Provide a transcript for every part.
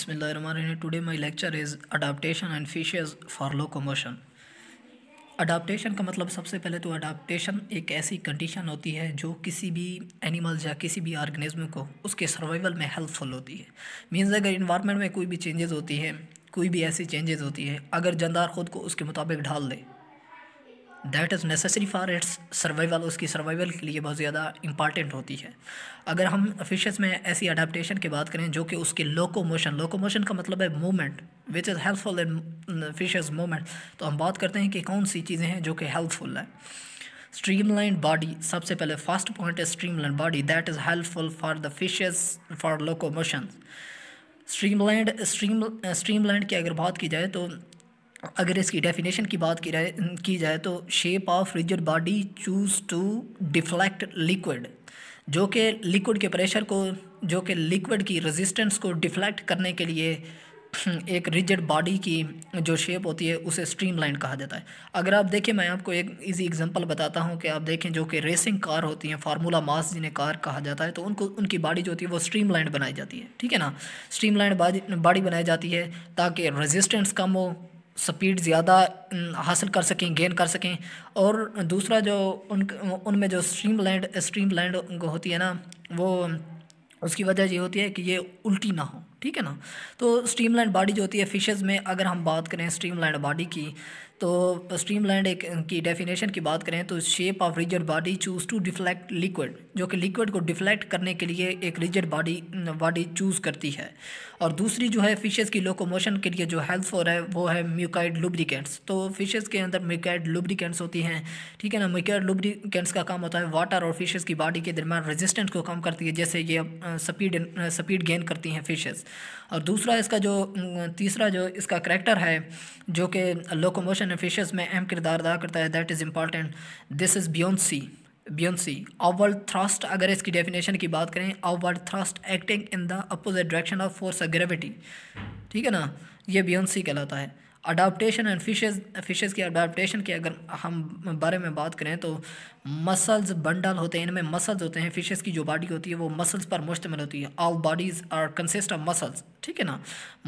Bismillahirrahmanirrahim. Today my lecture is adaptation and fishes for locomotion adaptation का मतलब सबसे पहले तो अडाप्टेशन एक ऐसी कंडीशन होती है जो किसी भी एनिमल या किसी भी ऑर्गेनिज्म को उसके सर्वाइवल में हेल्पफुल होती है मीन्स अगर इन्वायरमेंट में कोई भी चेंजेस होती हैं कोई भी ऐसी चेंजेस होती है अगर जंदार ख़ुद को उसके मुताबिक ढाल दे that is necessary for its survival survival सर्वाइवल के लिए बहुत ज़्यादा इंपॉर्टेंट होती है अगर हम फिशेस में ऐसी अडाप्टेशन की बात करें जो कि उसके लोको मोशन लोको मोशन का मतलब है movement which is helpful in fishes movement तो हम बात करते हैं कि कौन सी चीज़ें हैं जो कि हेल्पफुल है स्ट्रीमलाइन बॉडी सबसे पहले फर्स्ट पॉइंट है streamline body that is helpful for the fishes for locomotion streamlined stream streamlined की अगर बात की जाए तो अगर इसकी डेफिनेशन की बात की, की जाए तो shape of rigid body choose to deflect liquid जो कि लिक्विड के प्रेशर को जो कि लिक्विड की रेजिस्टेंस को डिफ्लेक्ट करने के लिए एक रिजिड बॉडी की जो शेप होती है उसे स्ट्रीमलाइन कहा जाता है अगर आप देखें मैं आपको एक इजी एग्जांपल बताता हूं कि आप देखें जो कि रेसिंग कार होती हैं फार्मूला मास जिन्हें कार कहा जाता है तो उनको उनकी बॉडी जो होती है वो स्ट्रीमलाइन बनाई जाती है ठीक है ना स्ट्रीमलाइन बॉडी बनाई जाती है ताकि रजिस्टेंस कम हो स्पीड ज़्यादा हासिल कर सकें गेन कर सकें और दूसरा जो उन उनमें जो स्ट्रीम लैंड स्ट्रीम लैंड होती है ना वो उसकी वजह ये होती है कि ये उल्टी ना हो ठीक है ना तो स्ट्रीम लैंड बॉडी जो होती है फिशेज़ में अगर हम बात करें स्ट्रीम लैंड बॉडी की तो स्ट्रीम लाइन एक की डेफिनेशन की बात करें तो shape of rigid body choose to deflect liquid जो कि लिक्विड को डिफ्लेक्ट करने के लिए एक रिजड बॉडी बॉडी चूज़ करती है और दूसरी जो है फिशेस की लोकोमोशन के लिए जो हेल्पफुल है वो है म्यूकाइड लुब्रिकेंट्स तो फिशेस के अंदर म्यूकाइड लुब्रिकेंट्स होती हैं ठीक है ना म्यूकाइड लुब्रिकेंट्स का काम होता है वाटर और फिशेज़ की बॉडी के दरमियान रेजिस्टेंस को कम करती है जैसे ये स्पीड स्पीड गेन करती हैं फिशेज़ और दूसरा इसका जो तीसरा जो इसका करेक्टर है जो कि लोकोमोशन करप्शन में अहम किरदार अदा करता है that is important this is buoyancy buoyancy outward thrust अगर इसकी डेफिनेशन की बात करें outward thrust acting in the opposite direction of force of gravity ठीक है ना ये बियसी कहलाता है अडाप्टशन एंड फिशेज फिशेज़ की अडाप्टशन की अगर हम बारे में बात करें तो मसल्स बंडल होते हैं इनमें मसल्स होते हैं फिशेज़ की जो बॉडी होती है वो मसल्स पर मुश्तम होती है all bodies are consist of muscles ठीक है ना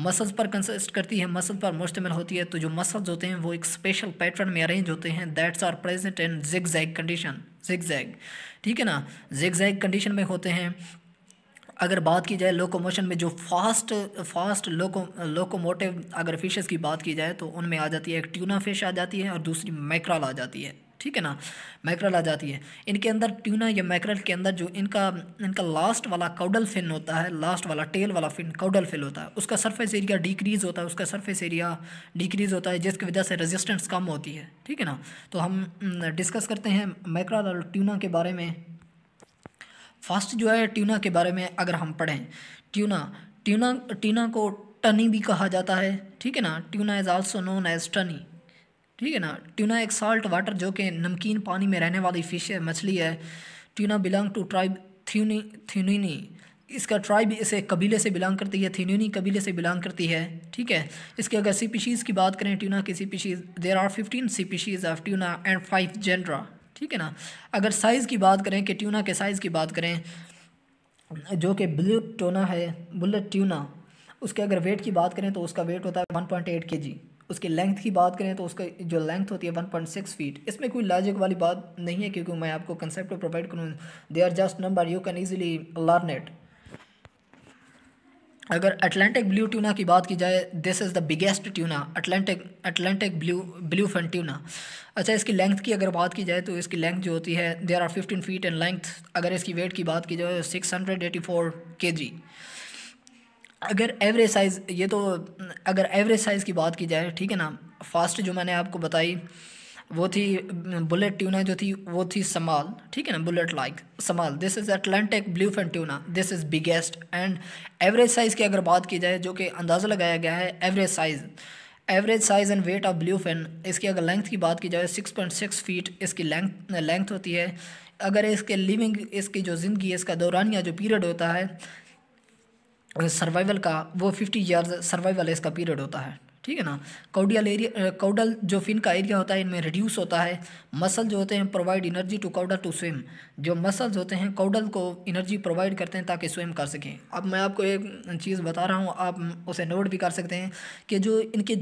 मसल्स पर कंसिस्ट करती है मसल पर मुश्तमल होती है तो जो मसल्स होते हैं वो एक स्पेशल पैटर्न में अरेंज होते हैं that's are present in zig zag condition zig zag ठीक है ना जिग जैग कंडीशन में होते हैं अगर बात की जाए लोकोमोशन में जो फास्ट फास्ट लोको लोकोमोटिव अगर फिशेस की बात की जाए तो उनमें आ जाती है एक ट्यूना फिश आ जाती है और दूसरी मैक्रल आ जाती है ठीक है ना मैक्रल आ जाती है इनके अंदर ट्यूना या मैक्रल के अंदर जो इनका इनका लास्ट वाला काउडल फिन होता है लास्ट वाला टेल वाला फिन काउडल फिन होता है उसका सरफेस एरिया डिक्रीज़ होता है उसका सरफेस एरिया डिक्रीज़ होता है जिसकी वजह से रेजिस्टेंस कम होती है ठीक है ना तो हम डिस्कस करते हैं मैक्रल और ट्यूना के बारे में फर्स्ट जो है ट्यूना के बारे में अगर हम पढ़ें ट्यूना ट्यूना ट्यूना को टनी भी कहा जाता है ठीक है ना tuna is also known as tunny ठीक है ना ट्यूना एक साल्ट वाटर जो कि नमकीन पानी में रहने वाली फिश है मछली है tuna belong to tribe Thunni Thunnini इसका ट्राइब इसे कबीले से बिलोंग करती है थीन्यूनी कबीले से बिलोंग करती है ठीक है इसके अगर सी पीशीज़ की बात करें ट्यूना की species there are fifteen species of tuna and five genera ठीक है ना अगर साइज़ की बात करें कि ट्यूना के साइज़ की बात करें जो कि ब्लू टोना है बुलेट ट्यूना उसके अगर वेट की बात करें तो उसका वेट होता है वन पॉइंट एट के जी उसकी लेंथ की बात करें तो उसका जो लेंथ होती है वन पॉइंट सिक्स फीट इसमें कोई लॉजिक वाली बात नहीं है क्योंकि मैं आपको कंसेप्ट प्रोवाइड करूँ they are just number you can easily learn it अगर अटलांटिक ब्लू ट्यूना की बात की जाए this is the biggest tuna Atlantic Atlantic blue blue fin tuna अच्छा इसकी लेंथ की अगर बात की जाए तो इसकी लेंथ जो होती है there are fifteen feet and length अगर इसकी वेट की बात की जाए सिक्स हंड्रेड एटी फोर के जी अगर एवरेज साइज़ ये तो अगर एवरेज साइज़ की बात की जाए ठीक है ना फास्ट जो मैंने आपको बताई वो थी बुलेट ट्यूना जो थी वो थी समाल ठीक है ना bullet like small this is Atlantic blue fin tuna this is biggest and average size की अगर बात की जाए जो कि अंदाज़ा लगाया गया है average size average size and weight of blue fin इसकी अगर लेंथ की बात की जाए सिक्स पॉइंट सिक्स फीट इसकी लेंथ लेंथ होती है अगर इसके लिविंग इसकी जो ज़िंदगी है इसका दौरानिया जो पीरियड होता है सर्वाइवल का वो फिफ्टी ईयर्स सर्वाइवल इसका पीरियड होता है ठीक है ना कौडियल एरिया कौडल जो फिन का एरिया होता है इनमें रिड्यूस होता है मसल जो होते हैं provide energy to caudal to swim जो मसल्स होते हैं कौडल को एनर्जी प्रोवाइड करते हैं ताकि स्विम कर सकें अब मैं आपको एक चीज़ बता रहा हूँ आप उसे नोट भी कर सकते हैं कि जो इनके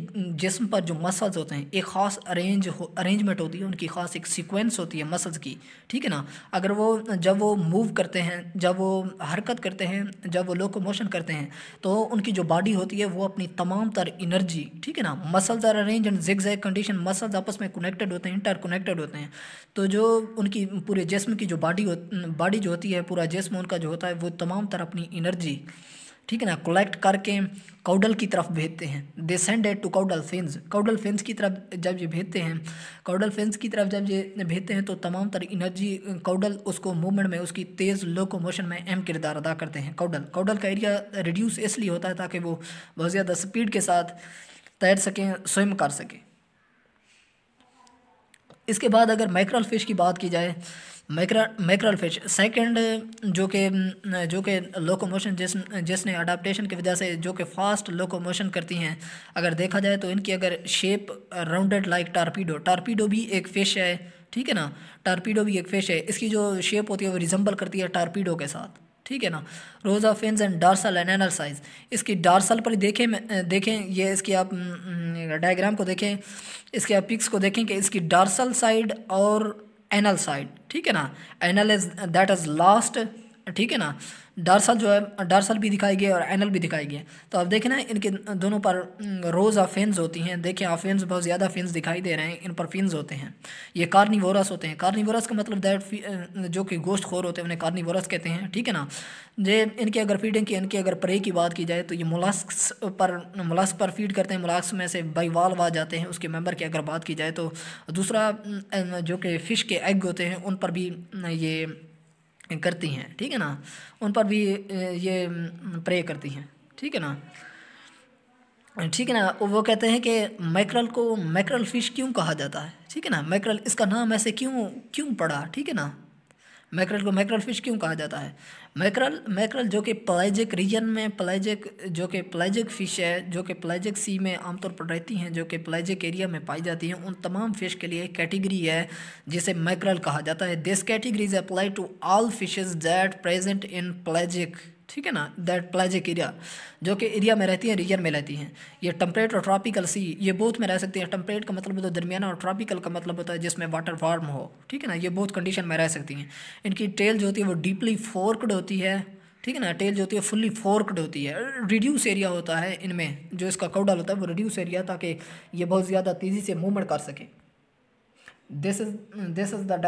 जिसम पर जो मसल्स होते हैं एक ख़ास अरेंज हो अरेंजमेंट होती है उनकी ख़ास एक सिक्वेंस होती है मसल्स की ठीक है ना अगर वो जब वो मूव करते हैं जब वो हरकत करते हैं जब वो मोशन करते हैं तो उनकी जो बॉडी होती है वो अपनी तमाम तर इनर्जी ठीक है ना muscles are arrange and zig zag condition muscles आपस में कनेक्टेड होते हैं इंटर कनेक्टेड होते हैं तो जो उनकी पूरे जिसम की जो बॉडी बॉडी जो होती है पूरा जिसम उनका जो होता है वो तमाम तरह अपनी एनर्जी ठीक है ना कलेक्ट करके काउडल की तरफ भेजते हैं they send it to caudal fins caudal fins की तरफ जब ये भेजते हैं काउडल फेंस की तरफ जब ये भेजते हैं तो तमाम तर एनर्जी काउडल उसको मूवमेंट में उसकी तेज़ लोकोमोशन में अहम किरदार अदा करते हैं काउडल काउडल का एरिया रिड्यूस इसलिए होता है ताकि वो बहुत ज़्यादा स्पीड के साथ तैर सकें स्विम कर सकें इसके बाद अगर माइक्रल फ़िश की बात की जाए मैकरा मैक्रल फिश सेकंड जो कि जो कि लोकोमोशन जिस जिसने अडाप्टेशन की वजह से जो कि फास्ट लोकोमोशन करती हैं अगर देखा जाए तो इनकी अगर shape rounded like torpedo torpedo भी एक फ़िश है ठीक है ना टारपीडो भी एक फ़िश है इसकी जो शेप होती है वो रिजम्बल करती है टारपीडो के साथ ठीक है ना rows of and dorsal and size इसकी डार्सल पर देखें देखें ये इसकी आप डायग्राम को देखें इसके आप पिक्स को देखें कि इसकी डार्सल साइड और एनल साइड ठीक है ना anal is that is last ठीक है ना डार्सल जो है डार्सल भी दिखाई गई और एनल भी दिखाई गई तो आप देखें ना इनके दोनों पर रोज़ आफेंस होती हैं देखिए आफेंस बहुत ज़्यादा फेंस दिखाई दे रहे हैं इन पर फिन्स होते हैं ये कार्निवोरस होते हैं कार्निवोरस का मतलब दैट जो कि गोश्त खोर होते हैं उन्हें कार्निवोरस कहते हैं ठीक है ना ये इनकी अगर फीडिंग की इनके अगर प्रे की बात की जाए तो ये मुलास्क पर मुलास्क पर फीड करते हैं मुलास्क में से बाईवाल वा जाते हैं उसके मेम्बर की अगर बात की जाए तो दूसरा जो कि फ़िश के एग होते हैं उन पर भी ये करती हैं ठीक है ना उन पर भी ये प्रे करती हैं ठीक है ना ठीक है ना वो कहते हैं कि मैकरल को मैकरल फ़िश क्यों कहा जाता है ठीक है ना मैकरल इसका नाम ऐसे क्यों क्यों पड़ा ठीक है ना मैक्रल को मैक्रल फिश क्यों कहा जाता है मैक्रल मैक्रल जो कि प्लाइजिक रीजन में प्लाइजिक जो कि प्लाइजिक फ़िश है जो कि प्लाइजिक सी में आमतौर पर रहती हैं जो कि प्लाइजिक एरिया में पाई जाती हैं उन तमाम फ़िश के लिए एक कैटेगरी है जिसे मैक्रल कहा जाता है this category is apply to all fishes that present in pelagic ठीक है ना दैट प्लाजिक एरिया जो कि एरिया में रहती हैं रीजन में रहती हैं ये टम्परेट और ट्रॉपिकल सी ये बोथ में रह सकती है टम्परेट का मतलब होता तो है दरमियाना और ट्रॉपिकल का मतलब होता है जिसमें वाटर वार्म हो ठीक है ना ये बोथ कंडीशन में रह सकती हैं इनकी टेल जो होती है वो डीपली फोर्कड होती है ठीक है ना टेल जो होती है फुल्ली फोर्कड होती है रिड्यूस एरिया होता है इनमें जो इसका कौडल होता है वो रिड्यूस एरिया ताकि ये बहुत ज़्यादा तेज़ी से मूवमेंट कर सके this is this is the